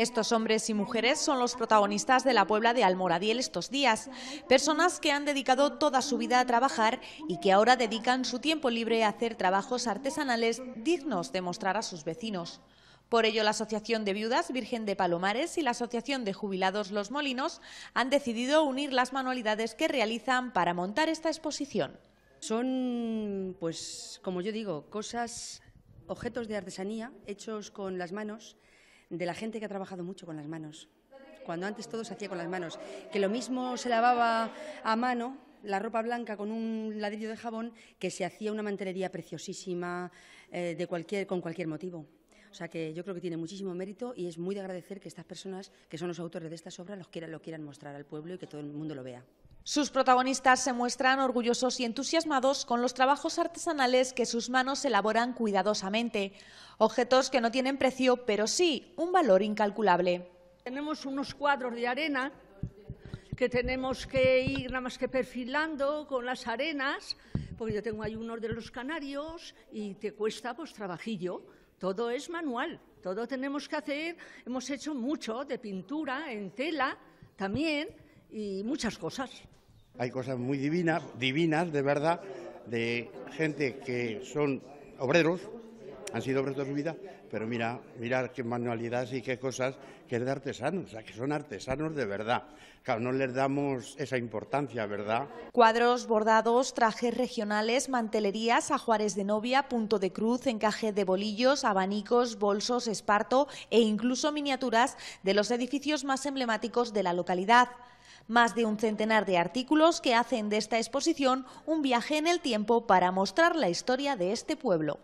Estos hombres y mujeres son los protagonistas de la Puebla de Almoradiel estos días, personas que han dedicado toda su vida a trabajar y que ahora dedican su tiempo libre a hacer trabajos artesanales dignos de mostrar a sus vecinos. Por ello, la Asociación de Viudas Virgen de Palomares y la Asociación de Jubilados Los Molinos han decidido unir las manualidades que realizan para montar esta exposición. Son, pues, como yo digo, cosas, objetos de artesanía hechos con las manos de la gente que ha trabajado mucho con las manos. Cuando antes todo se hacía con las manos, que lo mismo se lavaba a mano la ropa blanca con un ladrillo de jabón que se hacía una mantelería preciosísima eh, de cualquier, con cualquier motivo. O sea que yo creo que tiene muchísimo mérito y es muy de agradecer que estas personas, que son los autores de estas obras, los lo quieran mostrar al pueblo y que todo el mundo lo vea. Sus protagonistas se muestran orgullosos y entusiasmados con los trabajos artesanales que sus manos elaboran cuidadosamente, objetos que no tienen precio, pero sí un valor incalculable. Tenemos unos cuadros de arena que tenemos que ir nada más que perfilando con las arenas, porque yo tengo ahí unos de los canarios y te cuesta pues trabajillo, todo es manual, todo tenemos que hacer, hemos hecho mucho de pintura en tela también y muchas cosas. Hay cosas muy divinas, divinas de verdad, de gente que son obreros, han sido obreros de su vida, pero mira, mirar qué manualidades y qué cosas, que es de artesanos, o sea, que son artesanos de verdad. Claro, no les damos esa importancia, ¿verdad? Cuadros, bordados, trajes regionales, mantelerías, ajuares de novia, punto de cruz, encaje de bolillos, abanicos, bolsos, esparto e incluso miniaturas de los edificios más emblemáticos de la localidad más de un centenar de artículos que hacen de esta exposición un viaje en el tiempo para mostrar la historia de este pueblo.